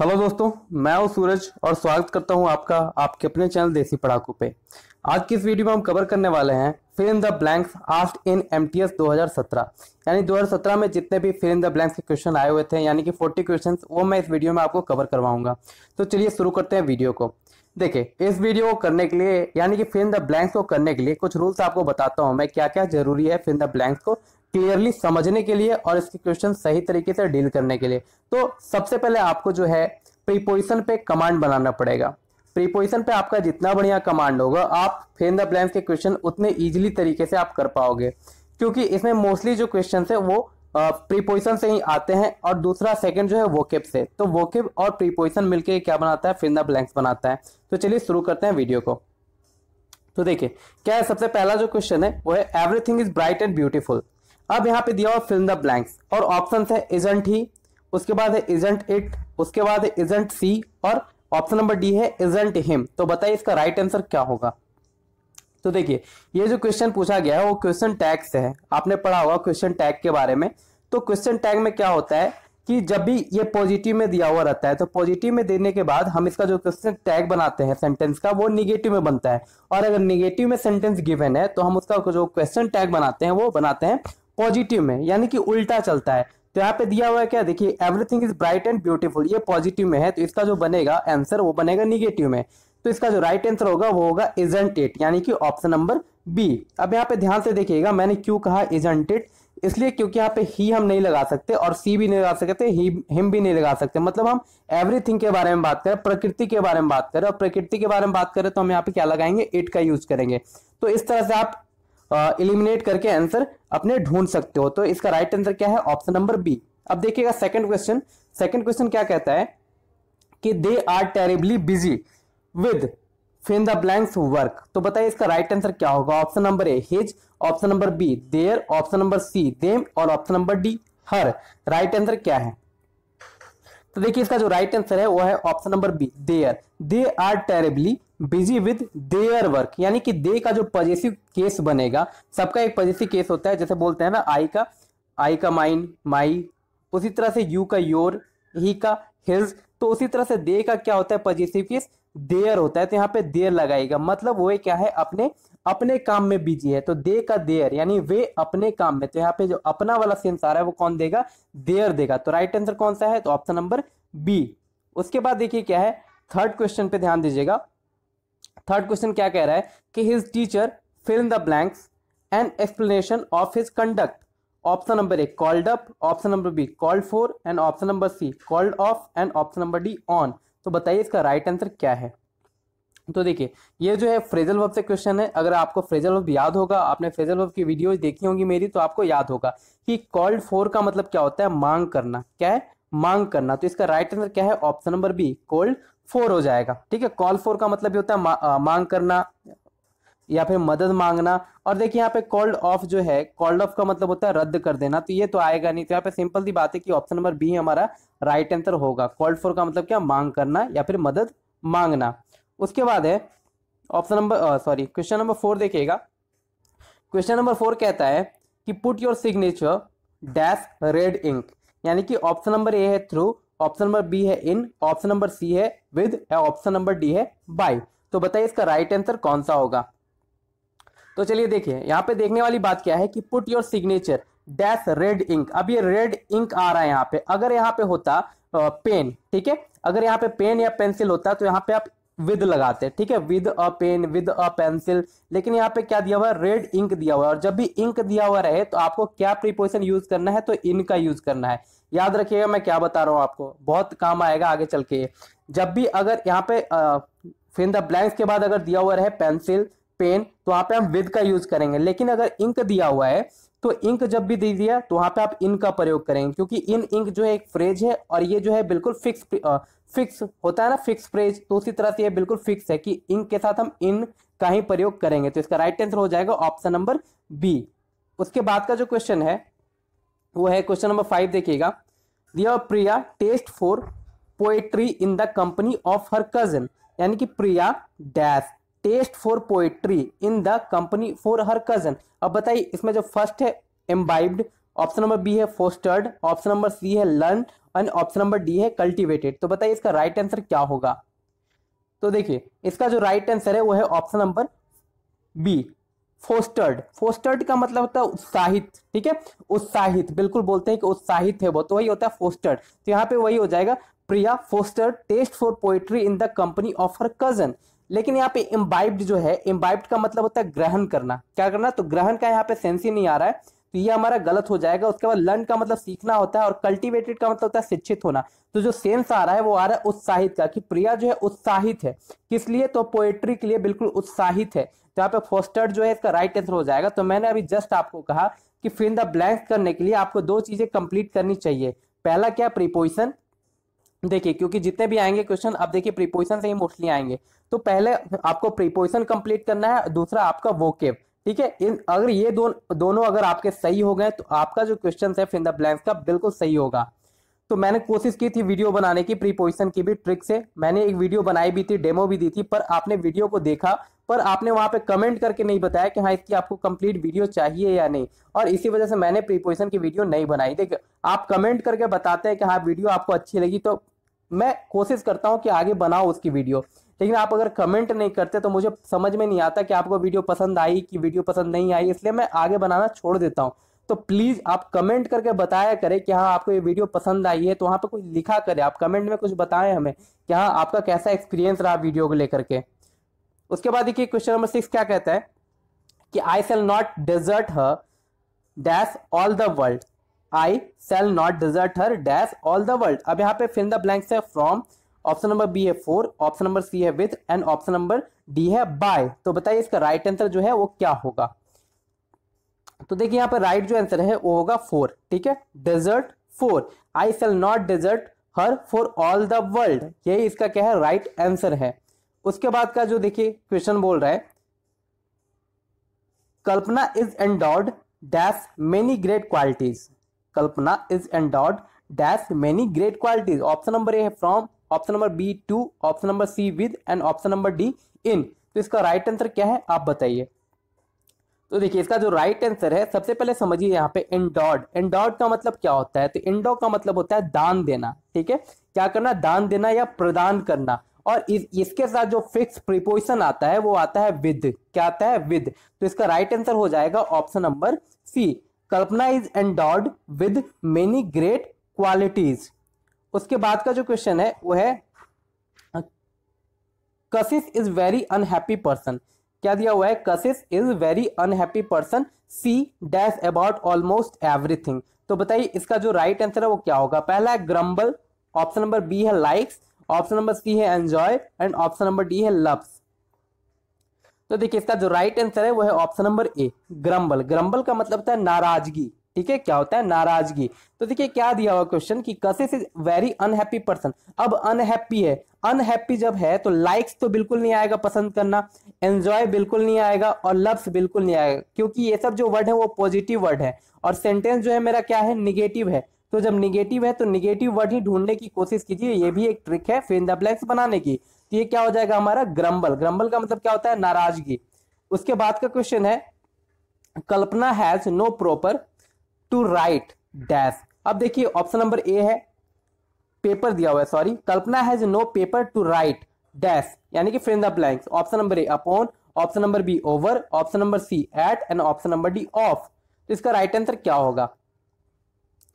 hello दोस्तों मैं हूं सूरज और स्वागत करता हूं आपका आपके अपने चैनल देसी पड़ाकू पे आज की इस वीडियो में हम कवर करने वाले हैं fill in the blanks asked in M 2017 यानी 2017 में जितने भी फिल इन द ब्लैंक्स के क्वेश्चन आए हुए थे यानी कि 40 क्वेश्चंस वो मैं इस वीडियो में आपको कवर करवाऊंगा तो चलिए शुरू करते हैं वीडियो को देखिए इस वीडियो को करने के लिए यानी कि फिल इन द ब्लैंक्स को करने के लिए कुछ रूल्स आपको बताता हूँ मैं क्या क्या जरूरी है फिल इन द ब्लैंक्स को क्लियरली समझने के लिए और इसके क्वेश्चन सही तरीके से डील करने के लिए तो सबसे पहले आपको जो है प्रीपोजिशन पे कमांड बनाना पड़ेगा प्रीपोजिशन पे आपका जितना बढ़िया कमांड होगा आप फेन द ब्लैंक के क्वेश्चन उतने इजीली तरीके से आप कर पाओगे क्योंकि इसमें मोस्टली जो क्वेश्चन है वो प्रीपोजिशन से ही आते हैं और दूसरा सेकंड जो है वोकेब से तो वोकेब और प्रीपोजिशन मिलके क्या बनाता है फिन द ब्लैंक्स बनाता है तो चलिए शुरू करते हैं वीडियो को तो देखिए क्या है सबसे पहला जो क्वेश्चन है वो है everything is bright and beautiful अब यहाँ पे दिया हुआ फिल्म द ब्लैंक्स और ऑप्शन है इजेंट ही उसके बाद है इजेंट इट उसके बाद है इजेंट सी और ऑप्शन नंबर डी है इजेंट हिम तो बताइए इसका राइट आंसर क्या होगा तो देखिए ये जो क्वेश्चन पूछा गया है वो क्वेश्चन टैग से है आपने पढ़ा होगा क्वेश्चन टैग के बारे में तो क्वेश्चन टैग में क्या होता है कि जब भी ये पॉजिटिव में दिया हुआ रहता है तो पॉजिटिव में देने के बाद हम इसका जो क्वेश्चन टैग बनाते हैं सेंटेंस का वो निगेटिव में बनता है और अगर निगेटिव में सेंटेंस गिवन है तो हम उसका जो क्वेश्चन टैग बनाते हैं वो बनाते हैं पॉजिटिव में यानी कि उल्टा चलता है तो यहाँ पे दिया हुआ है क्या देखिए everything is bright and beautiful ये पॉजिटिव में है तो इसका जो बनेगा आंसर वो बनेगा निगेटिव में तो इसका जो राइट आंसर होगा वो होगा इजेंटेड यानी कि ऑप्शन नंबर बी अब यहाँ पे ध्यान से देखिएगा मैंने क्यों कहा इजेंटेड इसलिए क्योंकि यहाँ पे ही हम नहीं लगा सकते और सी भी नहीं लगा सकते ही हिम भी नहीं लगा सकते मतलब हम एवरीथिंग के बारे में बात करें प्रकृति के बारे में बात करें और प्रकृति के बारे में बात करें तो हम यहाँ पे क्या लगाएंगे इट का यूज करेंगे तो इस तरह से आप इलिमिनेट करके आंसर अपने ढूंढ सकते हो तो इसका राइट आंसर क्या है ऑप्शन नंबर बी अब देखिएगा सेकंड क्वेश्चन सेकंड क्वेश्चन क्या कहता है कि they are terribly busy with fill the blanks work तो बताइए इसका राइट आंसर क्या होगा option number A his option number B their option number C them और option number D her right answer क्या है तो देखिए इसका जो राइट आंसर है वो है option number B their they are terribly busy with their work यानी कि दे का जो पॉजिटिव केस बनेगा सबका एक पजेसिव केस होता है जैसे बोलते हैं ना आई का आई का माइन माई उसी तरह से यू का योर ही का हिज तो उसी तरह से दे का क्या होता है पॉजिटिव केस देयर होता है तो यहाँ पे देयर लगाएगा मतलब वो क्या है अपने अपने काम में बिजी है तो दे का देयर यानी वे अपने काम में तो यहाँ पे जो अपना वाला सेंस आ रहा है वो कौन देगा देयर देगा तो राइट आंसर कौन सा है तो ऑप्शन नंबर बी उसके बाद देखिए क्या है थर्ड क्वेश्चन पे ध्यान दीजिएगा थर्ड क्वेश्चन क्या कह रहा है कि his teacher fill in the blanks and explanation of his conduct option number A called up option number B called for and option number C called off and option number D on तो बताइए इसका right right answer क्या है तो देखिए ये जो है फ्रेजल वर्ब से क्वेश्चन है अगर आपको फ्रेजल वर्ब याद होगा आपने फ्रेजल वर्ब की वीडियो देखी होंगी मेरी तो आपको याद होगा कि कॉल्ड फोर का मतलब क्या होता है मांग करना क्या है मांग करना तो इसका राइट आंसर क्या है option number B called for हो जाएगा ठीक है कॉल फोर का मतलब ये होता है मा, आ, मांग करना या फिर मदद मांगना और देखिए यहाँ पे कॉल्ड ऑफ जो है कॉल्ड ऑफ का मतलब होता है रद्द कर देना तो ये तो आएगा नहीं तो यहाँ पे सिंपल सी बात है कि ऑप्शन नंबर बी हमारा राइट आंसर होगा कॉल्ड फोर का मतलब क्या मांग करना या फिर मदद मांगना उसके बाद है option number sorry question number four देखिएगा क्वेश्चन नंबर फोर कहता है कि put your signature dash red ink यानी कि ऑप्शन नंबर ए है थ्रू ऑप्शन नंबर बी है इन ऑप्शन नंबर सी है विद या ऑप्शन नंबर डी है बाई तो बताइए इसका राइट right आंसर कौन सा होगा तो चलिए देखिए यहाँ पे देखने वाली बात क्या है कि put your signature dash red ink अब ये रेड इंक आ रहा है यहाँ पे अगर यहाँ पे होता पेन ठीक है अगर यहाँ पे पेन या पेंसिल होता तो यहाँ पे आप विद लगाते हैं ठीक है with a pen with a pencil लेकिन यहाँ पे क्या दिया हुआ है रेड इंक दिया हुआ है और जब भी इंक दिया हुआ रहे तो आपको क्या प्रिपोजिशन यूज करना है तो इन का यूज करना है याद रखिएगा मैं क्या बता रहा हूँ आपको बहुत काम आएगा आगे चल के जब भी अगर यहाँ पे फिर द ब्लैंक्स के बाद अगर दिया हुआ रहे पेंसिल पेन तो वहाँ पे हम विद का यूज करेंगे लेकिन अगर इंक दिया हुआ है तो इंक जब भी दे दिया तो वहाँ पे आप इन का प्रयोग करेंगे क्योंकि इन इंक जो है एक फ्रेज है और ये जो है बिल्कुल फिक्स फिक्स होता है ना फिक्स फ्रेज तो उसी तरह से ये बिल्कुल फिक्स है कि इन के साथ हम इन का ही प्रयोग करेंगे तो इसका राइट आंसर हो जाएगा ऑप्शन नंबर बी उसके बाद का जो क्वेश्चन है वो है क्वेश्चन नंबर फाइव देखिएगा दिया Priya test for poetry in the company of her cousin यानी कि Priya dash test for poetry in the company for her cousin अब बताइए इसमें जो फर्स्ट है एम्बाइब्ड ऑप्शन नंबर बी है फोस्टर्ड ऑप्शन नंबर सी है learn and option number D है कल्टिवेटेड तो बताइए इसका राइट आंसर क्या होगा तो देखिए इसका जो राइट आंसर है वो है option number B fostered fostered का मतलब होता है उत्साहित ठीक है उत्साहित बिल्कुल बोलते हैं कि उत्साहित है वो तो वही होता है फोस्टर्ड तो यहाँ पे वही हो जाएगा Priya fostered test for poetry in the company of her cousin लेकिन यहाँ पे इम्बाइब्ड जो है इम्बाइब्ड का मतलब होता है ग्रहण करना क्या करना तो ग्रहण का यहाँ पे सेंस ही नहीं आ रहा है तो ये हमारा गलत हो जाएगा उसके बाद लर्न का मतलब सीखना होता है और कल्टीवेटेड का मतलब होता है शिक्षित होना तो जो सेंस आ रहा है वो आ रहा है उत्साहित का कि प्रिया जो है उत्साहित है किस लिए तो पोएट्री के लिए बिल्कुल उत्साहित है तो यहाँ पे फोस्टर्ड जो है इसका राइट आंसर हो जाएगा तो मैंने अभी जस्ट आपको कहा कि फिन द ब्लैंक करने के लिए आपको दो चीजें कंप्लीट करनी चाहिए पहला क्या प्रीपोजिशन देखिए क्योंकि जितने भी आएंगे क्वेश्चन अब देखिए प्रीपोजिशन से ही मोस्टली आएंगे तो पहले आपको प्रीपोजिशन कंप्लीट करना है दूसरा आपका वोकेब ठीक है इन अगर ये दो, दोनों अगर आपके सही हो गए तो आपका जो क्वेश्चन है फिन द ब्लैंक्स का बिल्कुल सही होगा तो मैंने कोशिश की थी वीडियो बनाने की प्रीपोजिशन की भी ट्रिक से मैंने एक वीडियो बनाई भी थी डेमो भी दी थी पर आपने वीडियो को देखा पर आपने वहां पे कमेंट करके नहीं बताया कि हाँ इसकी आपको कंप्लीट वीडियो चाहिए या नहीं और इसी वजह से मैंने प्रीपोजिशन की वीडियो नहीं बनाई देखिए आप कमेंट करके बताते हैं कि हाँ वीडियो आपको अच्छी लगी तो मैं कोशिश करता हूँ कि आगे बनाओ उसकी वीडियो लेकिन आप अगर कमेंट नहीं करते तो मुझे समझ में नहीं आता कि आपको वीडियो पसंद आई कि वीडियो पसंद नहीं आई इसलिए मैं आगे बनाना छोड़ देता हूँ तो प्लीज़ आप कमेंट करके बताया करें कि हाँ आपको ये वीडियो पसंद आई है तो वहाँ पर कुछ लिखा करें आप कमेंट में कुछ बताएं हमें कि हाँ आपका कैसा एक्सपीरियंस रहा वीडियो को लेकर के उसके बाद देखिए क्वेश्चन नंबर सिक्स क्या कहता है कि I shall not desert her dash all the world I shall not desert her dash all the world अब यहाँ पे फिल द ब्लैंक्स है फ्रॉम ऑप्शन नंबर बी है फोर ऑप्शन नंबर सी है with and option number D है by तो बताइए इसका राइट आंसर जो है वो क्या होगा तो देखिए यहाँ पर राइट जो आंसर है वो होगा फोर ठीक है desert for I shall not desert her for all the world यही इसका क्या है राइट right आंसर है उसके बाद का जो देखिए क्वेश्चन बोल रहा है Kalpana is endowed dash many great qualities Kalpana is endowed dash many great qualities option number A है from option number B to option number C with and option number D in तो इसका राइट आंसर क्या है आप बताइए तो देखिए इसका जो राइट आंसर है सबसे पहले समझिए यहाँ पे इनडॉड इनडॉड का मतलब क्या होता है तो इंडो का मतलब होता है दान देना ठीक है क्या करना दान देना या प्रदान करना और इस, इसके साथ जो फिक्स प्रिपोजिशन आता है वो आता है विद क्या आता है विद तो इसका राइट आंसर हो जाएगा option number C Kalpana is endowed with many great qualities उसके बाद का जो क्वेश्चन है वो है कशिश इज वेरी अनहैप्पी पर्सन क्या दिया हुआ है कसिस is very unhappy person she dash about almost everything तो बताइए इसका जो राइट right आंसर है वो क्या होगा पहला है ग्रम्बल ऑप्शन नंबर बी है लाइक्स ऑप्शन नंबर सी है enjoy and option number D है लव्स तो देखिए इसका जो राइट right आंसर है वो है option number A grumble grumble का मतलब होता है नाराजगी ठीक है क्या होता है नाराजगी तो देखिए क्या दिया हुआ क्वेश्चन कि Kashish is very unhappy person अब अनहैप्पी है अनहैप्पी जब है तो लाइक्स तो बिल्कुल नहीं आएगा पसंद करना एंजॉय बिल्कुल नहीं आएगा और लव्स बिल्कुल नहीं आएगा क्योंकि ये सब जो वर्ड है वो पॉजिटिव वर्ड है और सेंटेंस जो है मेरा क्या है निगेटिव है तो जब निगेटिव है तो निगेटिव वर्ड ही ढूंढने की कोशिश कीजिए ये भी एक ट्रिक है फिर द बनाने की तो ये क्या हो जाएगा हमारा ग्रम्बल ग्रम्बल का मतलब क्या होता है नाराजगी उसके बाद का क्वेश्चन है Kalpana has no proper to write dash अब देखिए ऑप्शन नंबर ए है पेपर दिया हुआ है sorry Kalpana has no paper to write dash यानी कि friend the blanks option number A upon option number B over option number C at and option number D of तो इसका right answer क्या होगा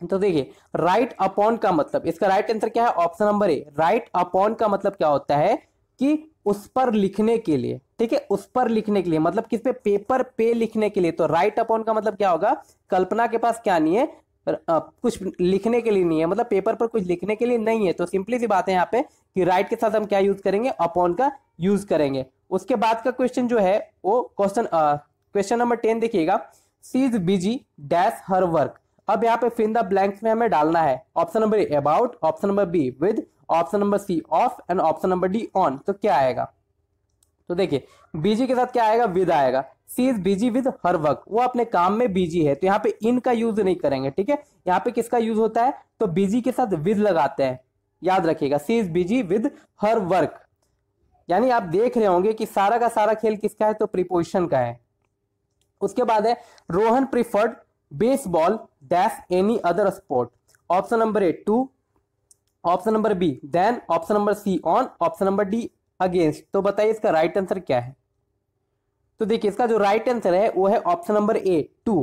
तो देखिए राइट अपॉन का मतलब इसका राइट आंसर क्या है option number A right upon का मतलब क्या होता है कि उस पर लिखने के लिए ठीक है उस पर लिखने के लिए मतलब किस पे पेपर पे लिखने के लिए तो राइट अपॉन का मतलब क्या होगा कल्पना के पास क्या नहीं है कुछ लिखने के लिए नहीं है मतलब पेपर पर कुछ लिखने के लिए नहीं है तो सिंपली सी बात है यहाँ पे कि राइट के साथ हम क्या यूज करेंगे अपॉन का यूज करेंगे उसके बाद का क्वेश्चन जो है वो क्वेश्चन क्वेश्चन नंबर टेन देखिएगा she is busy dash her work अब यहाँ पे फिन द ब्लैंक्स में हमें डालना है option number A about option number B with option number C of and option number D on तो क्या आएगा तो देखिए बीजी के साथ क्या आएगा विद आएगा she is busy with her work वो अपने काम में बिजी है तो यहाँ पे इन का यूज नहीं करेंगे ठीक है यहाँ पे किसका यूज होता है तो बिजी के साथ विद लगाते हैं याद रखिएगा she is busy with her work यानी आप देख रहे होंगे कि सारा का सारा खेल किसका है तो प्रिपोजिशन का है उसके बाद है Rohan preferred baseball dash any other sport option number A to option number B than option number C on option number D against तो बताइए इसका राइट right आंसर क्या है तो देखिए इसका जो राइट right आंसर है वो है ऑप्शन नंबर ए टू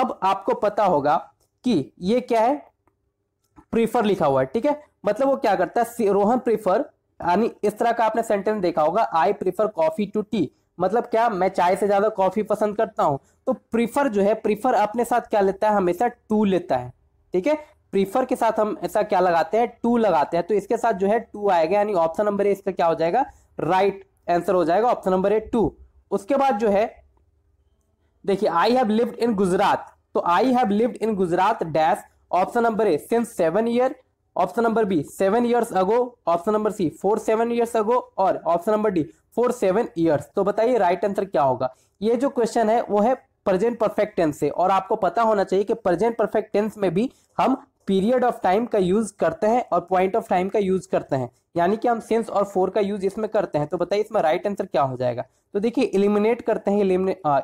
अब आपको पता होगा कि ये क्या है प्रीफर लिखा हुआ है ठीक है मतलब वो क्या करता है रोहन प्रीफर यानी इस तरह का आपने सेंटेंस देखा होगा I prefer coffee to tea मतलब क्या मैं चाय से ज़्यादा कॉफ़ी पसंद करता हूँ तो प्रीफर जो है प्रीफर अपने साथ क्या लेता है हमेशा टू लेता है ठीक है प्रीफर के साथ हम ऐसा क्या लगाते हैं टू लगाते हैं तो इसके साथ जो है टू आएगा यानी ऑप्शन नंबर ए इसका क्या हो जाएगा राइट आंसर हो जाएगा ऑप्शन नंबर ए टू उसके बाद जो है देखिए I have lived in Gujarat तो I have lived in Gujarat dash option number A since seven year option number B seven years ago option number C for seven years ago और option number D for seven years तो बताइए right answer क्या होगा ये जो question है वो है प्रेजेंट परफेक्ट टेंस से और आपको पता होना चाहिए कि प्रेजेंट परफेक्ट टेंस में भी हम पीरियड ऑफ टाइम का यूज करते हैं और पॉइंट ऑफ टाइम का यूज करते हैं यानी कि हम सेंस और फोर का यूज इसमें करते हैं तो बताइए इसमें राइट आंसर क्या हो जाएगा तो देखिए इलिमिनेट करते हैं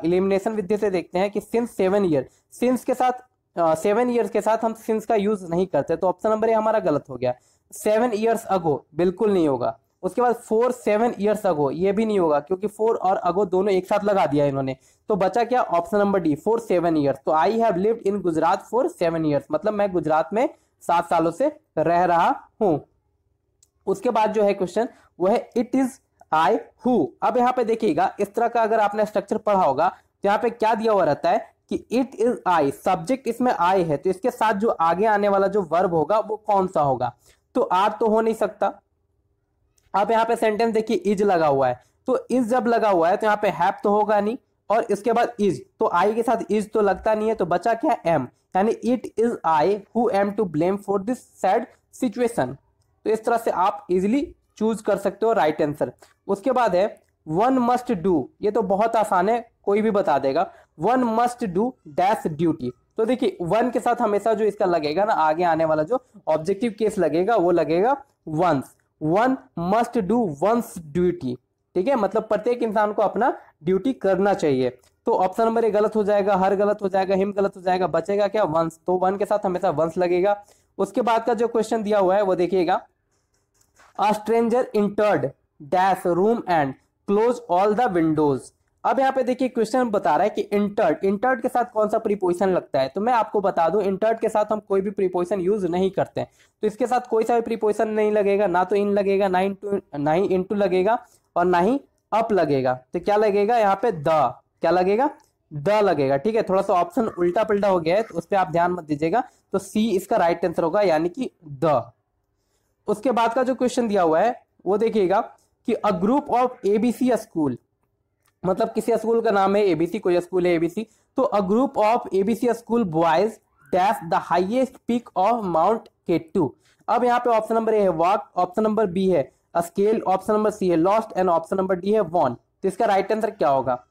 इलिमिनेशन विद्या से देखते हैं कि सिंस सेवन ईयर सिंस के साथ सेवन हाँ, ईयर्स के साथ हम सिंस का यूज नहीं करते तो ऑप्शन नंबर ए हमारा गलत हो गया सेवन ईयर्स अगो बिल्कुल नहीं होगा उसके बाद फोर सेवन ईयर्स अगो ये भी नहीं होगा क्योंकि फोर और अगो दोनों एक साथ लगा दिया इन्होंने तो बचा क्या option number D for seven years तो I have lived in Gujarat for seven years मतलब मैं गुजरात में सात सालों से रह रहा हूं उसके बाद जो है क्वेश्चन वो है इट इज आई हु अब यहाँ पे देखिएगा इस तरह का अगर आपने स्ट्रक्चर पढ़ा होगा तो यहाँ पे क्या दिया हुआ रहता है कि इट इज आई सब्जेक्ट इसमें आई है तो इसके साथ जो आगे आने वाला जो वर्ब होगा वो कौन सा होगा तो आर तो हो नहीं सकता आप यहाँ पे सेंटेंस देखिए इज लगा हुआ है तो इज जब लगा हुआ है तो यहाँ पे हैप तो होगा नहीं और इसके बाद इज तो आई के साथ इज तो लगता नहीं है तो बचा क्या एम यानी it is I who am to blame for this sad situation तो इस तरह से आप इजिली चूज कर सकते हो राइट आंसर उसके बाद है वन मस्ट डू ये तो बहुत आसान है कोई भी बता देगा one must do dash duty तो देखिए वन के साथ हमेशा जो इसका लगेगा ना आगे आने वाला जो ऑब्जेक्टिव केस लगेगा वो लगेगा one's one must do one's duty ठीक है मतलब प्रत्येक इंसान को अपना ड्यूटी करना चाहिए तो ऑप्शन नंबर ए गलत हो जाएगा हर गलत हो जाएगा हिम गलत हो जाएगा बचेगा क्या वंस तो वन के साथ हमेशा वंस लगेगा उसके बाद का जो क्वेश्चन दिया हुआ है वो देखिएगा a stranger entered dash room and close all the windows अब यहाँ पे देखिए क्वेश्चन बता रहा है कि इंटर्ट इंटर्ट के साथ कौन सा प्रीपोजिशन लगता है तो मैं आपको बता दूं इंटर्ट के साथ हम कोई भी प्रीपोजिशन यूज नहीं करते हैं तो इसके साथ कोई सा भी प्रीपोजिशन नहीं लगेगा ना तो इन लगेगा ना इंटू ना ही इंटू लगेगा और ना ही अप लगेगा तो क्या लगेगा यहाँ पे द क्या लगेगा द लगेगा ठीक है थोड़ा सा ऑप्शन उल्टा पल्टा हो गया है तो उस पर आप ध्यान मत दीजिएगा तो सी इसका राइट आंसर होगा यानी कि द उसके बाद का जो क्वेश्चन दिया हुआ है वो देखिएगा कि a group of ABC school मतलब किसी स्कूल का नाम है एबीसी कोई स्कूल है एबीसी तो a group of ABC school boys dash the highest peak of Mount K two अब यहाँ पे ऑप्शन नंबर ए है वॉक ऑप्शन नंबर बी है स्केल ऑप्शन नंबर सी है lost and option number D है won तो इसका राइट आंसर क्या होगा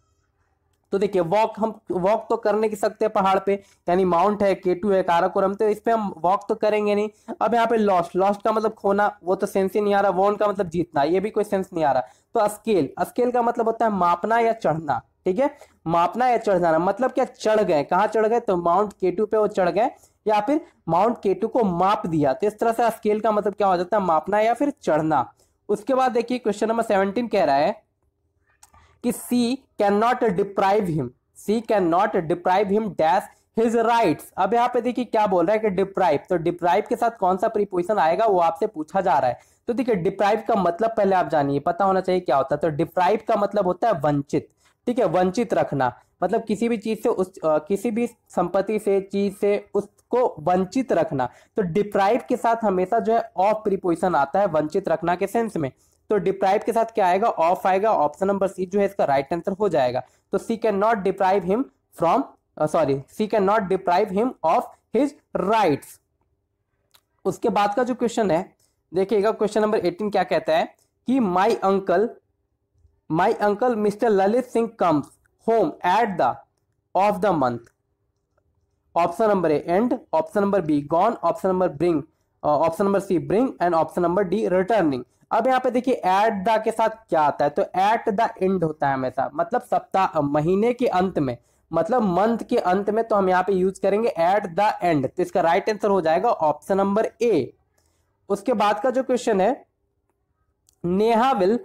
तो देखिए वॉक हम वॉक तो करने नहीं सकते पहाड़ पे यानी माउंट है केटू है काराकोरम तो इस पर हम वॉक तो करेंगे नहीं अब यहाँ पे लॉस्ट लॉस्ट का मतलब खोना वो तो सेंस ही नहीं आ रहा वोन का मतलब जीतना ये भी कोई सेंस नहीं आ रहा तो स्केल अस्केल का मतलब होता है मापना या चढ़ना ठीक है मापना या चढ़ जाना मतलब क्या चढ़ गए कहाँ चढ़ गए तो माउंट केटू पे वो चढ़ गए या फिर माउंट केटू को माप दिया तो इस तरह से स्केल का मतलब क्या हो जाता है मापना या फिर चढ़ना उसके बाद देखिए क्वेश्चन नंबर सेवनटीन कह रहा है कि she can not deprive him she can not deprive him dash his right अब यहाँ पे देखिए क्या बोल रहा है कि डिप्राइव तो डिप्राइव के साथ कौन सा प्रीपोजिशन आएगा वो आपसे पूछा जा रहा है तो देखिए डिप्राइव का मतलब पहले आप जानिए पता होना चाहिए क्या होता है तो डिप्राइव का मतलब होता है वंचित ठीक है वंचित रखना मतलब किसी भी चीज से उस आ, किसी भी संपत्ति से चीज से उसको वंचित रखना तो डिप्राइव के साथ हमेशा जो है ऑफ प्रीपोजिशन आता है वंचित रखना के सेंस में तो डिप्राइव के साथ क्या आएगा ऑफ आएगा ऑप्शन नंबर सी जो है इसका राइट right आंसर हो जाएगा तो she can not deprive him from sorry she can not deprive him of his right उसके बाद का जो क्वेश्चन है देखिएगा क्वेश्चन नंबर एटीन क्या कहता है कि my uncle my uncle mister Lalit Singh comes home at the of the month option number A end option number B gone option number bring option number C bring and option number D returning अब यहाँ पे देखिए at the के साथ क्या आता है तो एट द एंड होता है हमेशा मतलब सप्ताह महीने के अंत में मतलब मंथ के अंत में तो हम यहाँ पे यूज करेंगे एट द एंड तो इसका राइट आंसर हो जाएगा ऑप्शन नंबर ए उसके बाद का जो क्वेश्चन है Neha will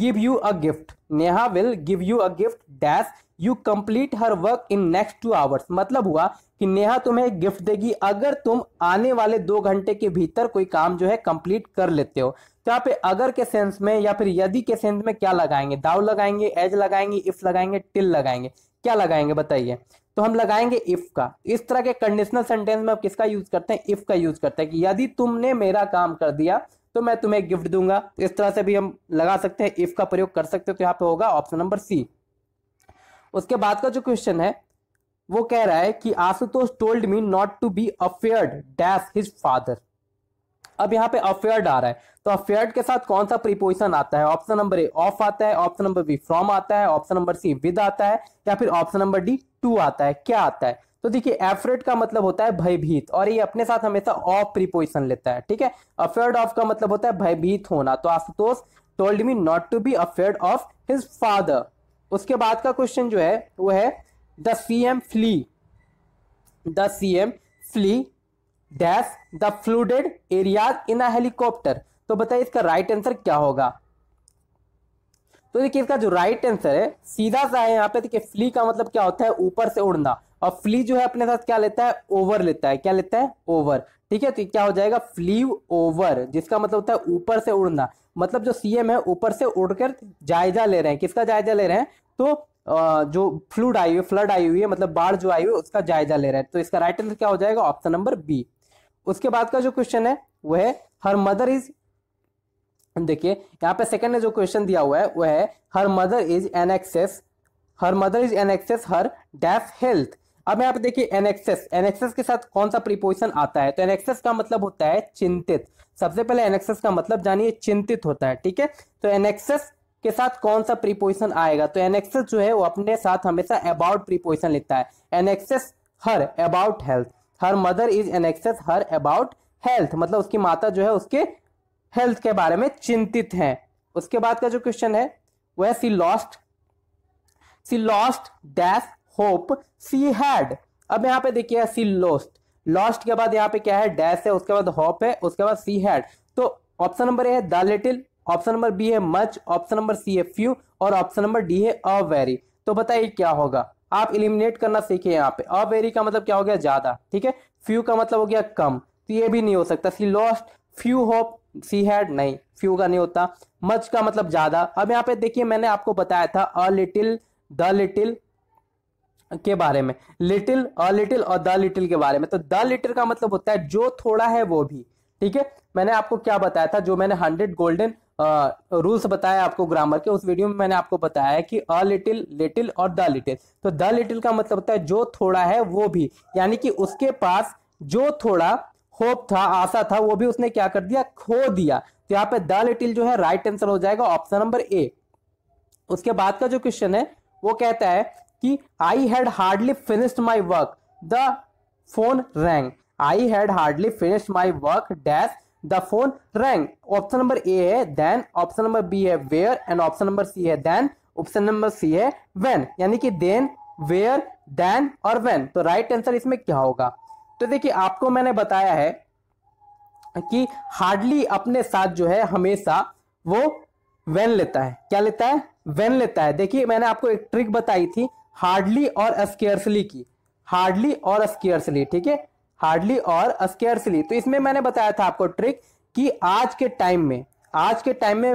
give you a gift Neha will give you a gift dash you complete her work in next two hours मतलब हुआ कि नेहा तुम्हें एक गिफ्ट देगी अगर तुम आने वाले दो घंटे के भीतर कोई काम जो है कंप्लीट कर लेते हो तो यहाँ पे अगर के सेंस में या फिर यदि के सेंस में क्या लगाएंगे दाव लगाएंगे एज लगाएंगे इफ लगाएंगे टिल लगाएंगे क्या लगाएंगे बताइए तो हम लगाएंगे इफ का इस तरह के कंडीशनल सेंटेंस में हम किसका यूज करते हैं इफ का यूज करते हैं कि यदि तुमने मेरा काम कर दिया तो मैं तुम्हें गिफ्ट दूंगा तो इस तरह से भी हम लगा सकते हैं इफ का प्रयोग कर सकते हो तो यहाँ पे होगा ऑप्शन नंबर सी उसके बाद का जो क्वेश्चन है वो कह रहा है कि Ashutosh told me not to be afraid dash his father अब यहाँ पे अफेयर्ड आ रहा है तो अफेयर्ड के साथ कौन सा प्रीपोजिशन आता है ऑप्शन नंबर ए ऑफ आता है ऑप्शन नंबर बी फ्रॉम आता है ऑप्शन नंबर सी विद आता है या फिर ऑप्शन नंबर डी टू आता है क्या आता है तो देखिए एफरेट का मतलब होता है भयभीत और ये अपने साथ हमेशा ऑफ प्रीपोजिशन लेता है ठीक है अफेयर्ड ऑफ का मतलब होता है भयभीत होना तो Ashutosh told me not to be afraid of his father उसके बाद का क्वेश्चन जो है वो है the C M flew the C M flew dash the flooded areas in a helicopter तो बताइए इसका राइट आंसर क्या होगा तो देखिए इसका जो राइट आंसर है सीधा सा है यहाँ पे देखिए फ्ली का मतलब क्या होता है ऊपर से उड़ना और फ्ली जो है अपने साथ क्या लेता है ओवर लेता है क्या लेता है ओवर ठीक है तो क्या हो जाएगा फ्लीव ओवर जिसका मतलब होता है ऊपर से उड़ना मतलब जो सीएम है ऊपर से उड़कर जायजा ले रहे हैं किसका जायजा ले रहे हैं तो जो फ्लूड आई हुई फ्लड आई हुई है मतलब बाढ़ जो आई हुई है उसका जायजा ले रहे हैं तो इसका राइट आंसर क्या हो जाएगा ऑप्शन नंबर बी उसके बाद का जो क्वेश्चन है वह है हर मदर इज देखिए यहाँ पे सेकंड ने जो क्वेश्चन दिया हुआ है वह है her mother is anxious her mother is anxious her deaf health अब यहाँ पे देखिए एनएक्सेस एनएक्सेस के साथ कौन सा प्रीपोजिशन आता है तो एनएक्सेस का मतलब होता है चिंतित सबसे पहले एनएक्सेस का मतलब जानिए चिंतित होता है ठीक है तो एनएक्सेस के साथ कौन सा प्रीपोजिशन आएगा तो एनएक्सेस जो है वो अपने साथ हमेशा अबाउट प्रीपोजिशन लिखता है anxious her about health her mother is anxious her about health मतलब उसकी माता जो है उसके हेल्थ के बारे में चिंतित है उसके बाद का जो क्वेश्चन है वह she lost she lost dash hope she had अब यहाँ पे देखिए सी लॉस्ट लॉस्ट के बाद यहाँ पे क्या है डैश है उसके बाद होप है उसके बाद सी हैड तो ऑप्शन नंबर ए है the little option number B है मच ऑप्शन नंबर सी है फ्यू और ऑप्शन नंबर डी है अ वेरी तो बताइए क्या होगा आप इलिमिनेट करना सीखे यहाँ पे अ वेरी का मतलब क्या हो गया ज्यादा ठीक है फ्यू का मतलब हो गया कम तो ये भी नहीं हो सकता she lost few hope she had नहीं फ्यू का नहीं होता मच का मतलब ज्यादा अब यहाँ पे देखिए मैंने आपको बताया था अ लिटिल द लिटिल के बारे में लिटिल अ लिटिल और द लिटिल के बारे में तो द लिटिल का मतलब होता है जो थोड़ा है वो भी ठीक है मैंने आपको क्या बताया था जो मैंने हंड्रेड गोल्डन रूल्स बताया आपको ग्रामर के उस वीडियो में मैंने आपको बताया है कि अ लिटिल लिटिल और द लिटिल तो द लिटिल का मतलब होता है जो थोड़ा है वो भी यानी कि उसके पास जो थोड़ा होप था आशा था वो भी उसने क्या कर दिया खो दिया तो यहाँ पे द लिटिल जो है राइट आंसर हो जाएगा ऑप्शन नंबर ए उसके बाद का जो क्वेश्चन है वो कहता है कि I had hardly finished my work the phone rang I had hardly finished my work dash the phone rang option number A है देन ऑप्शन नंबर बी है where and option number C है then option number C है when यानी कि then where then और when तो right right answer इसमें क्या होगा तो देखिए आपको मैंने बताया है कि हार्डली अपने साथ जो है हमेशा वो वेन लेता है क्या लेता है वेन लेता है देखिए मैंने आपको एक ट्रिक बताई थी हार्डली और स्केयरसली की हार्डली और स्केयरसली ठीक है हार्डली और स्केयरसली तो इसमें मैंने बताया था आपको ट्रिक कि आज के टाइम में आज के टाइम में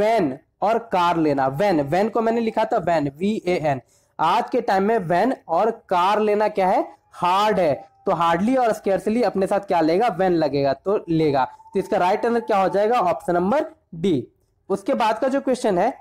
वैन और कार लेना वैन वैन को मैंने लिखा था वैन वी ए एन आज के टाइम में वैन और कार लेना क्या है हार्ड है तो हार्डली और स्केयरसली अपने साथ क्या लेगा वैन लगेगा तो लेगा तो इसका राइट आंसर क्या हो जाएगा ऑप्शन नंबर डी उसके बाद का जो क्वेश्चन है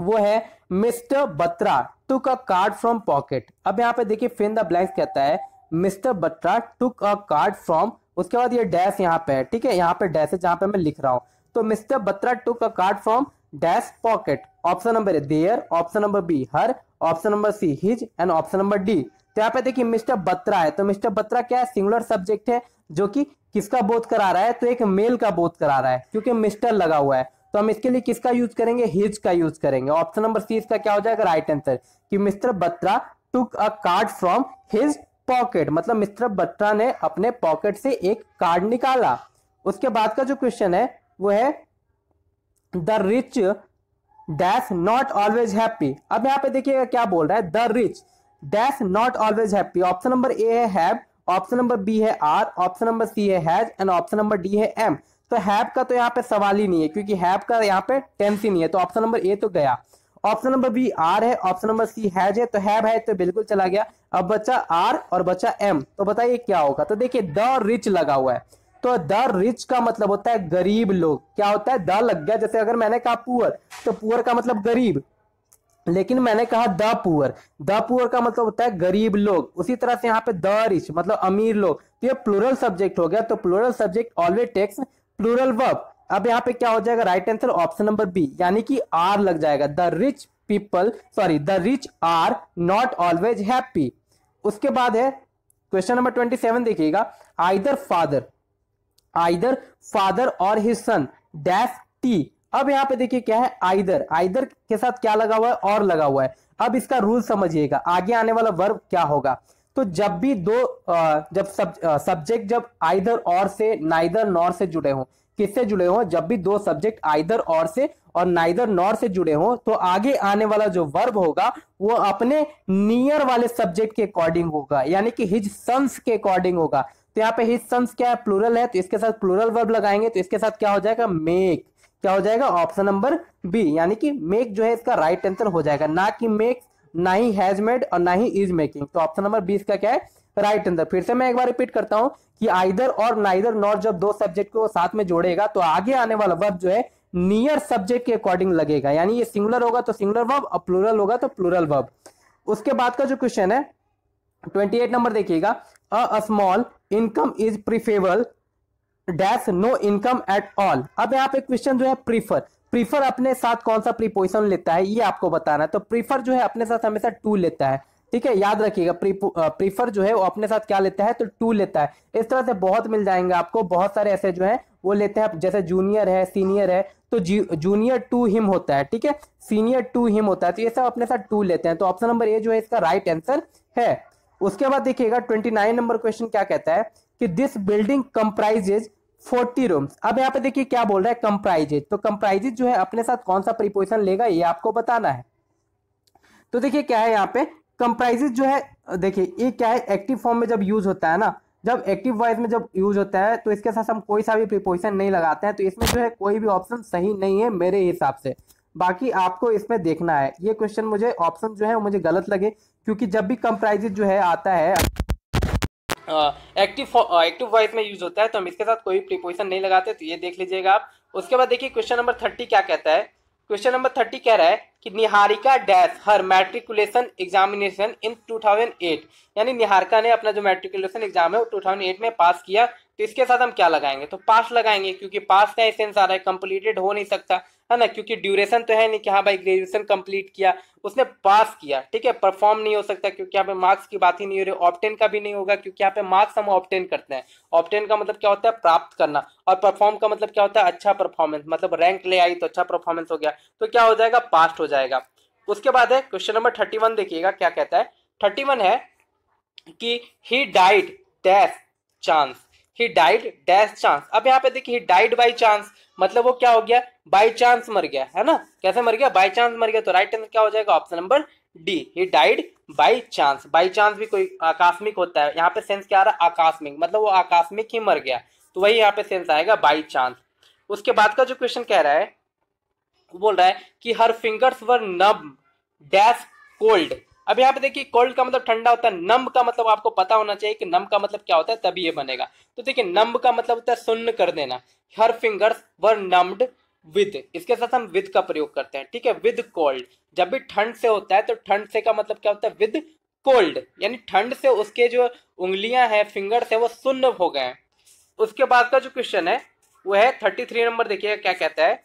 वो है mister Batra took a card from pocket अब यहाँ पे देखिए फिन द ब्लैंक्स कहता है mister Batra took a card from उसके बाद ये डैश यहाँ पे है ठीक है यहाँ पे डैश है जहां पे मैं लिख रहा हूँ तो mister Batra took a card from dash pocket option number there option number B her option number C his and option number D तो यहाँ पे देखिए मिस्टर बत्रा है तो मिस्टर बत्रा क्या है सिंगुलर सब्जेक्ट है जो कि किसका बोध करा रहा है तो एक मेल का बोध करा रहा है क्योंकि मिस्टर लगा हुआ है तो हम इसके लिए किसका यूज करेंगे हिज का यूज करेंगे ऑप्शन नंबर सी इसका क्या हो जाएगा राइट आंसर कि mister Batra took a card from his pocket मतलब मिस्टर बत्रा ने अपने पॉकेट से एक कार्ड निकाला उसके बाद का जो क्वेश्चन है वो है the rich dash not always happy अब यहाँ पे देखिएगा क्या बोल रहा है the rich dash not always happy option number A है हैव ऑप्शन नंबर बी है आर ऑप्शन नंबर सी है has and option number D है एम तो हैप का तो यहाँ पे सवाल ही नहीं है क्योंकि हैप का यहाँ पे टेंस ही नहीं है तो ऑप्शन नंबर ए तो गया ऑप्शन नंबर बी आर है ऑप्शन नंबर सी हैज है तो हैव है तो बिल्कुल चला गया अब बचा आर और बचा एम तो बताइए क्या होगा तो देखिए द रिच लगा हुआ है तो द रिच का मतलब होता है गरीब लोग क्या होता है द लग गया जैसे अगर मैंने कहा पुअर तो पुअर का मतलब गरीब लेकिन मैंने कहा द पुअर द पुअर का मतलब होता है गरीब लोग उसी तरह से यहाँ पे द रिच मतलब अमीर लोग तो ये प्लूरल सब्जेक्ट हो गया तो plural subject always takes plural verb अब यहाँ पे क्या हो जाएगा right answer option number B यानी कि आर लग जाएगा the rich people sorry the rich are not always happy उसके बाद है क्वेश्चन नंबर ट्वेंटी सेवन देखिएगा आइदर फादर आइदर फादर और हिज सन डैश टी अब यहाँ पे देखिए क्या है आइदर आइदर के साथ क्या लगा हुआ है और लगा हुआ है अब इसका रूल समझिएगा आगे आने वाला वर्ब क्या होगा तो जब भी दो जब सब सब्जेक्ट जब आइदर और से नाइदर नॉर से जुड़े हों किससे जुड़े हों जब भी दो सब्जेक्ट आइदर और से और नाइदर नॉर से जुड़े हों तो आगे आने वाला जो वर्ब होगा वो अपने नियर वाले सब्जेक्ट के अकॉर्डिंग होगा यानी कि हिज सन्स के अकॉर्डिंग होगा तो यहाँ पे हिज सन्स क्या है प्लूरल है तो इसके साथ प्लूरल वर्ब लगाएंगे तो इसके साथ क्या हो जाएगा मेक क्या हो जाएगा ऑप्शन नंबर बी यानी कि मेक जो है इसका राइट right आंसर हो जाएगा ना कि मेक ना ही हैज मेड और ना ही इज मेकिंग तो ऑप्शन नंबर बीस का क्या है राइट right आंसर फिर से मैं एक बार रिपीट करता हूं कि आइदर और नाइदर नॉट जब दो सब्जेक्ट को साथ में जोड़ेगा तो आगे आने वाला वर्ब जो है नियर सब्जेक्ट के अकॉर्डिंग लगेगा यानी ये सिंगुलर होगा तो सिंगुलर वर्ब और प्लूरल होगा तो प्लूरल वर्ब उसके बाद का जो क्वेश्चन है ट्वेंटी एट नंबर देखिएगा a small income is preferable dash no income at all अब यहाँ पे क्वेश्चन जो है प्रीफर प्रीफर अपने साथ कौन सा प्रीपोजिशन लेता है ये आपको बताना है तो प्रीफर जो है अपने साथ हमेशा टू लेता है ठीक है याद रखिएगा प्रीफर जो है वो अपने साथ क्या लेता है तो टू लेता है इस तरह से बहुत मिल जाएंगे आपको बहुत सारे ऐसे जो है वो लेते हैं जैसे जूनियर है सीनियर है तो जूनियर टू हिम होता है ठीक है सीनियर टू हिम होता है तो ये सब अपने साथ टू लेते हैं तो ऑप्शन नंबर ए जो है इसका राइट आंसर है उसके बाद देखिएगा ट्वेंटी नाइन नंबर क्वेश्चन क्या कहता है कि this building comprises forty rooms अब यहाँ पे देखिए क्या बोल रहा है कंप्राइजेज तो कंप्राइजेज जो है अपने साथ कौन सा प्रिपोजिशन लेगा ये आपको बताना है तो देखिए क्या है यहाँ पे कंप्राइजेज जो है देखिए ये क्या है एक्टिव फॉर्म में जब यूज होता है ना जब एक्टिव वॉइस में जब यूज होता है तो इसके साथ हम कोई सा भी प्रिपोजिशन नहीं लगाते हैं तो इसमें जो है कोई भी ऑप्शन सही नहीं है मेरे हिसाब से बाकी आपको इसमें देखना है ये क्वेश्चन मुझे ऑप्शन जो है मुझे गलत लगे क्योंकि जब भी कंप्राइजेज जो है आता है एक्टिव एक्टिव वॉइस में यूज होता है तो हम इसके साथ कोई प्रिपोजिशन नहीं लगाते तो ये देख लीजिएगा आप उसके बाद देखिए क्वेश्चन नंबर थर्टी क्या कहता है क्वेश्चन नंबर थर्टी कह रहा है कि Niharika dash her matriculation examination in two thousand eight यानी निहारिका ने अपना जो मैट्रिकुलेशन एग्जाम है वो टू थाउजेंड एट में पास किया तो इसके साथ हम क्या लगाएंगे तो पास लगाएंगे क्योंकि पास का एसेंस आ रहा है कंप्लीटेड हो नहीं सकता है ना क्योंकि ड्यूरेशन तो है नहीं कि हाँ भाई ग्रेजुएशन कंप्लीट किया उसने पास किया ठीक है परफॉर्म नहीं हो सकता क्योंकि यहाँ पे मार्क्स की बात ही नहीं हो रही ऑप्टेन का भी नहीं होगा क्योंकि यहाँ पे मार्क्स हम ऑप्टेन करते हैं ऑप्टेन का मतलब क्या होता है प्राप्त करना और परफॉर्म का मतलब क्या होता है अच्छा परफॉर्मेंस मतलब रैंक ले आई तो अच्छा परफॉर्मेंस हो गया तो क्या हो जाएगा पास्ट हो जाएगा उसके बाद है क्वेश्चन नंबर थर्टी वन देखिएगा क्या कहता है थर्टी वन है कि he died dash chance he died dash chance अब यहाँ पे देखिए डाइड बाई चांस मतलब वो क्या हो गया बाई चांस मर गया है ना कैसे मर गया बाई चांस मर गया तो राइट आंसर क्या हो जाएगा option number D he died by chance by chance भी कोई आकस्मिक होता है यहाँ पे सेंस क्या आ रहा है आकस्मिक मतलब वो आकस्मिक ही मर गया तो वही यहाँ पे सेंस आएगा बाई चांस उसके बाद का जो क्वेश्चन कह रहा है बोल रहा है कि हर फिंगर्स वर नब डैश कोल्ड अब यहाँ पे देखिए कोल्ड का मतलब ठंडा होता है नम्ब का मतलब आपको पता होना चाहिए कि नम का मतलब क्या होता है तभी ये बनेगा तो देखिए नम्ब का मतलब होता है सुन्न कर देना her fingers were numbed with इसके साथ हम विद का प्रयोग करते हैं ठीक है विद कोल्ड जब भी ठंड से होता है तो ठंड से का मतलब क्या होता है विद कोल्ड यानी ठंड से उसके जो उंगलियां हैं फिंगर्स है वो सुन्न हो गए हैं उसके बाद का जो क्वेश्चन है वो है थर्टी थ्री नंबर देखिएगा क्या कहता है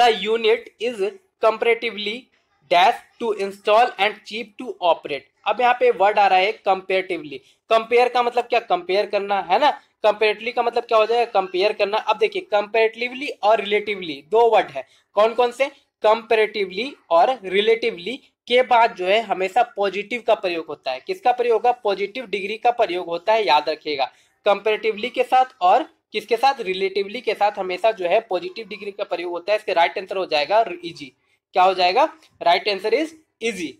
the unit is comparatively dash to install and cheap to operate अब यहाँ पे वर्ड आ रहा है कंपेरेटिवली कंपेयर का मतलब क्या कंपेयर करना है ना कंपेरेटिवली का मतलब क्या हो जाएगा कंपेयर करना अब देखिए कंपेरेटिवली और रिलेटिवली दो वर्ड है कौन कौन से कंपेरेटिवली और रिलेटिवली के बाद जो है हमेशा पॉजिटिव का प्रयोग होता है किसका प्रयोग होगा पॉजिटिव डिग्री का प्रयोग होता है याद रखिएगा कंपेरेटिवली के साथ और किसके साथ रिलेटिवली के साथ हमेशा जो है पॉजिटिव डिग्री का प्रयोग होता है इसके राइट आंसर हो जाएगा इजी क्या हो जाएगा राइट आंसर इज इजी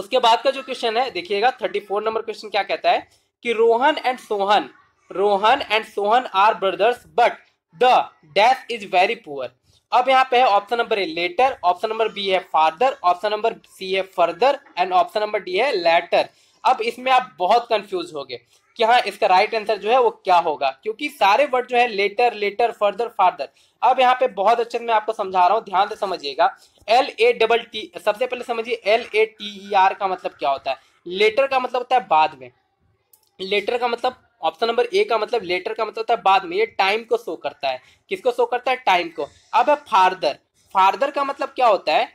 उसके बाद का जो क्वेश्चन है देखिएगा थर्टी फोर नंबर क्वेश्चन क्या कहता है कि Rohan and Sohan Rohan and Sohan are brothers but the dash is very poor अब यहाँ पे है option number A latter option number B है फादर ऑप्शन नंबर सी है further and option number D है लेटर अब इसमें आप बहुत कंफ्यूज हो गए कि हाँ इसका राइट right आंसर जो है वो क्या होगा क्योंकि सारे वर्ड जो है लेटर लेटर फर्दर फार्दर अब यहाँ पे बहुत अच्छे से मैं आपको समझा रहा हूँ ध्यान से समझिएगा एल ए डबल टी सबसे पहले समझिए L A T E R का मतलब क्या होता है लेटर का मतलब होता है बाद में लेटर का मतलब ऑप्शन नंबर ए का मतलब लेटर का मतलब होता है बाद में ये टाइम को शो करता है किसको शो करता है टाइम को अब है फार्दर फार्दर का मतलब क्या होता है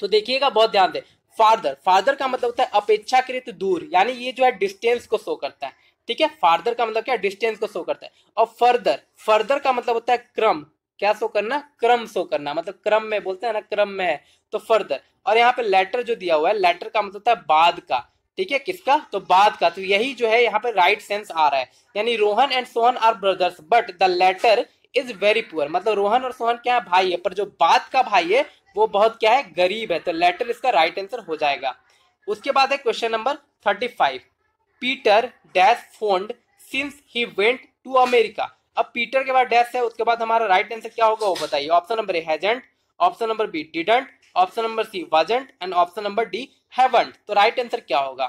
तो देखिएगा बहुत ध्यान दे फार्दर फार्दर का मतलब होता है अपेक्षाकृत दूर यानी ये जो है डिस्टेंस को शो करता है ठीक है फार्दर का मतलब क्या डिस्टेंस को शो करता है और फर्दर फर्दर का मतलब होता है क्रम क्या शो करना क्रम शो करना मतलब क्रम में बोलते हैं ना क्रम में है तो फर्दर और यहाँ पे लेटर जो दिया हुआ है लेटर का मतलब होता है बाद का ठीक है किसका तो बाद का तो यही जो है यहाँ पे राइट सेंस आ रहा है यानी Rohan and Sohan are brothers but the latter is very poor मतलब रोहन और सोहन क्या है भाई है पर जो बाद का भाई है वो बहुत क्या है गरीब है तो लेटर इसका राइट आंसर हो जाएगा उसके बाद है question number thirty five Peter dash phoned since he went to America अब पीटर के बाद डैश है उसके बाद हमारा राइट आंसर क्या होगा वो बताइए option number A hasn't option number B didn't option number C wasn't and option number D haven't तो राइट आंसर क्या होगा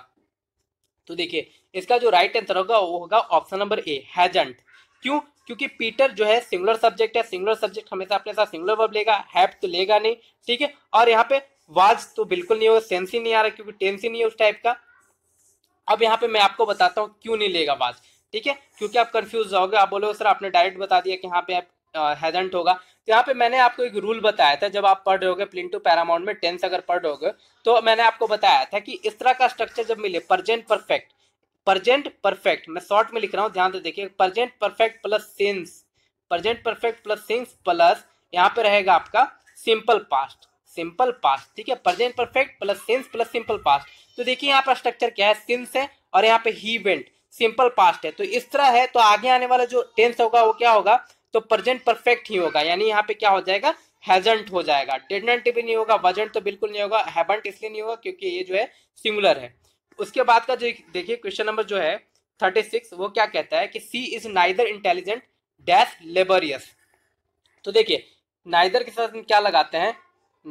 तो देखिए इसका जो राइट आंसर होगा वो होगा ऑप्शन नंबर ए हैजेंट क्यों क्योंकि पीटर जो है सिंगुलर सब्जेक्ट है सिंगुलर सब्जेक्ट हमेशा अपने साथ सिंगुलर वर्ब लेगा हैप तो लेगा नहीं ठीक है और यहाँ पे वाज तो बिल्कुल नहीं होगा सेंस ही नहीं आ रहा क्योंकि टेंस ही नहीं है उस टाइप का अब यहाँ पे मैं आपको बताता हूँ क्यों नहीं लेगा वाज ठीक है क्योंकि आप कंफ्यूज हो आप बोलोगे सर आपने डायरेक्ट बता दिया कि यहाँ पे हैजेंट होगा तो यहाँ पे मैंने आपको एक रूल बताया था जब आप पढ़ रहे होगे प्लिन टू पैरामाउंट में टेंस अगर पढ़ रहे होगे तो मैंने आपको बताया था कि इस तरह का स्ट्रक्चर जब मिले प्रजेंट परफेक्ट प्रजेंट परफेक्ट मैं शॉर्ट में लिख रहा हूँ ध्यान से देखिए present perfect plus since present perfect plus since plus यहाँ पे रहेगा आपका सिंपल पास्ट सिंपल पास्ट ठीक है present perfect plus since plus simple past तो देखिए यहाँ पर स्ट्रक्चर क्या है सिंस है और यहाँ पे ही वेंट सिंपल पास्ट है तो इस तरह है तो आगे आने वाला जो टेंस होगा वो क्या होगा तो प्रजेंट परफेक्ट ही होगा यानी यहाँ पे क्या हो जाएगा हेजेंट हो जाएगा डेडेंट भी नहीं होगा वजेंट तो बिल्कुल नहीं होगा हैबंट इसलिए नहीं होगा क्योंकि ये जो है सिंगुलर है उसके बाद का जो देखिए क्वेश्चन नंबर जो है थर्टी सिक्स वो क्या कहता है कि she is neither intelligent dash laborious तो देखिए नाइदर के साथ क्या लगाते हैं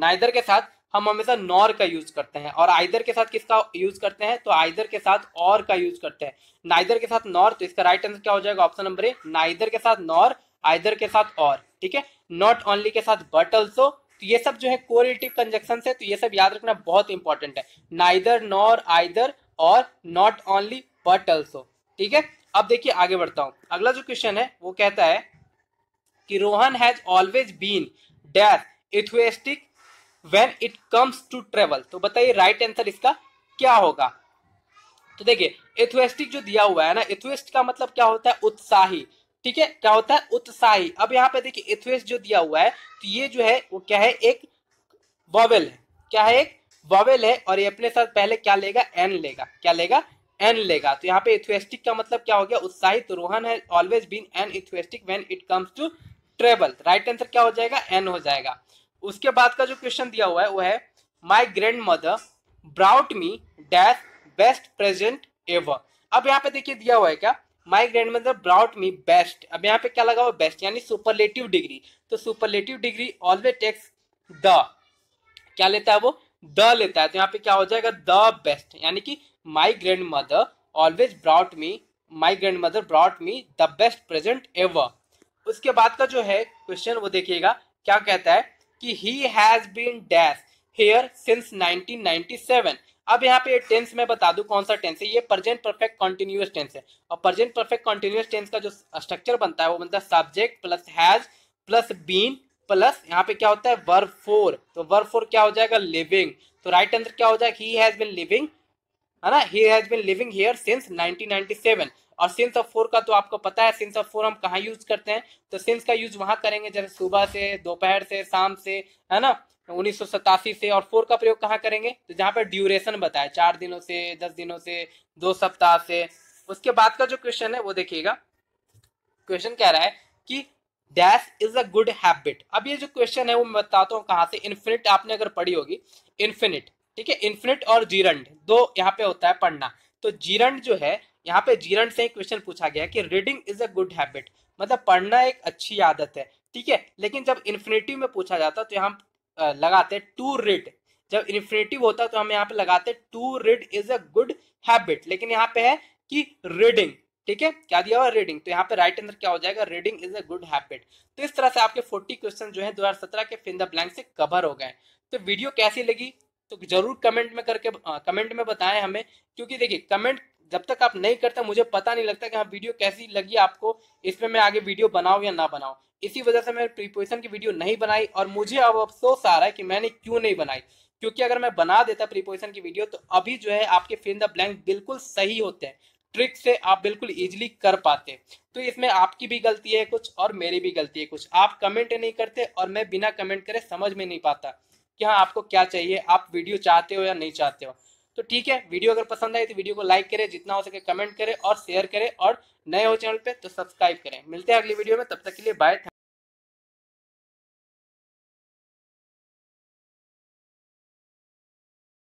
नाइदर के साथ हम हमेशा नॉर का यूज करते हैं और आइदर के साथ किसका यूज करते हैं तो आइदर के साथ और का यूज करते हैं नाइदर के साथ नॉर तो इसका राइट आंसर क्या हो जाएगा ऑप्शन नंबर ए नाइदर के साथ नॉर आइदर के साथ और ठीक है नॉट ओनली के साथ बट ऑल्सो तो ये सब जो है कोरिलेटिव कंजक्शन है तो ये सब याद रखना बहुत इंपॉर्टेंट है नाइदर नॉर आइदर और नॉट ओनली बट ऑल्सो ठीक है अब देखिए आगे बढ़ता हूं अगला जो क्वेश्चन है वो कहता है कि Rohan has always been dash enthusiastic when it comes to travel तो बताइए राइट आंसर इसका क्या होगा तो देखिए इथुएस्टिक जो दिया हुआ है ना इथुएस्ट का मतलब क्या होता है उत्साही ठीक है क्या होता है उत्साही अब यहाँ पे देखिए इथवेस जो दिया हुआ है तो ये जो है वो क्या है एक बॉबेल है क्या है एक बॉबेल है और ये अपने साथ पहले क्या लेगा एन लेगा क्या लेगा एन लेगा तो यहाँ पे इथ्वेस्टिक का मतलब क्या हो गया उत्साहित तो रोहन है always been an enthusiastic when it comes to travel right answer क्या हो जाएगा एन हो जाएगा उसके बाद का जो क्वेश्चन दिया हुआ है वो है my grandmother brought me dash best present ever अब यहाँ पे देखिए दिया हुआ है क्या my grandmother brought me best अब यहाँ पे क्या लगा हुआ बेस्ट यानी सुपरलेटिव डिग्री तो superlative degree always takes the क्या लेता है वो द लेता है तो यहाँ पे क्या हो जाएगा द बेस्ट यानी कि my grandmother always brought me my grandmother brought me the best present ever उसके बाद का जो है क्वेश्चन वो देखिएगा क्या कहता है कि he has been dash here since 1997 अब यहाँ पे टेंस में बता दू कौन सा टेंस है ये प्रेजेंट परफेक्ट कॉन्टिन्यूस टेंस है और प्रेजेंट परफेक्ट कॉन्टिन्यूस टेंस का जो स्ट्रक्चर बनता है वो बनता है subject plus has plus been plus यहाँ पे क्या होता है वर्ब फोर तो वर्ब फोर क्या हो जाएगा लिविंग तो राइट आंसर क्या हो जाएगा ही हैज बिन लिविंग है ना he has been living here since 1997 और सिंस ऑफ फोर का तो आपको पता है सिंस ऑफ फोर हम कहाँ यूज करते हैं तो सिंस का यूज वहां करेंगे जैसे सुबह से दोपहर से शाम से है ना उन्नीस से और फोर का प्रयोग कहाँ करेंगे तो जहाँ पर ड्यूरेशन बताए चार दिनों से दस दिनों से दो सप्ताह से उसके बाद का जो क्वेश्चन है वो देखिएगा क्वेश्चन कह रहा है कि dash is a good habit अब ये जो क्वेश्चन है वो मैं बताता हूँ कहाँ से इन्फिनिट आपने अगर पढ़ी होगी इन्फिनिट ठीक है इन्फिनिट और जीरंड दो यहाँ पे होता है पढ़ना तो जीरंड जो है यहाँ पे जीरंड से ही क्वेश्चन पूछा गया कि reading is a good habit मतलब पढ़ना एक अच्छी आदत है ठीक है लेकिन जब इन्फिनिटी में पूछा जाता तो यहाँ लगाते टू रिड जब इन्फिनेटिव होता तो हम यहाँ पे लगाते to read is a good habit लेकिन यहाँ पे है कि रीडिंग ठीक है क्या दिया हुआ रीडिंग तो यहाँ पे राइट आंसर क्या हो जाएगा reading is a good habit तो इस तरह से आपके 40 क्वेश्चन जो है 2017 के फिन द ब्लैंक से कवर हो गए तो वीडियो कैसी लगी तो जरूर कमेंट में करके आ, कमेंट में बताएं हमें क्योंकि देखिए कमेंट जब तक आप नहीं करते मुझे पता नहीं लगता कि हाँ वीडियो कैसी लगी आपको इसमें मैं आगे वीडियो बनाऊँ या ना बनाऊँ इसी वजह से मैंने प्रीपोजिशन की वीडियो नहीं बनाई और मुझे अब अफसोस आ रहा है कि मैंने क्यों नहीं बनाई क्योंकि अगर मैं बना देता प्रीपोजिशन की वीडियो तो अभी जो है आपके फिल्म द ब्लैंक बिल्कुल सही होते हैं ट्रिक से आप बिल्कुल इजीली कर पाते तो इसमें आपकी भी गलती है कुछ और मेरी भी गलती है कुछ आप कमेंट नहीं करते और मैं बिना कमेंट करे समझ में नहीं पाता कि हाँ आपको क्या चाहिए आप वीडियो चाहते हो या नहीं चाहते हो तो ठीक है वीडियो अगर पसंद आए तो वीडियो को लाइक करें जितना हो सके कमेंट करें और शेयर करें और नए हो चैनल पे तो सब्सक्राइब करें मिलते हैं अगली वीडियो में तब तक के लिए बाय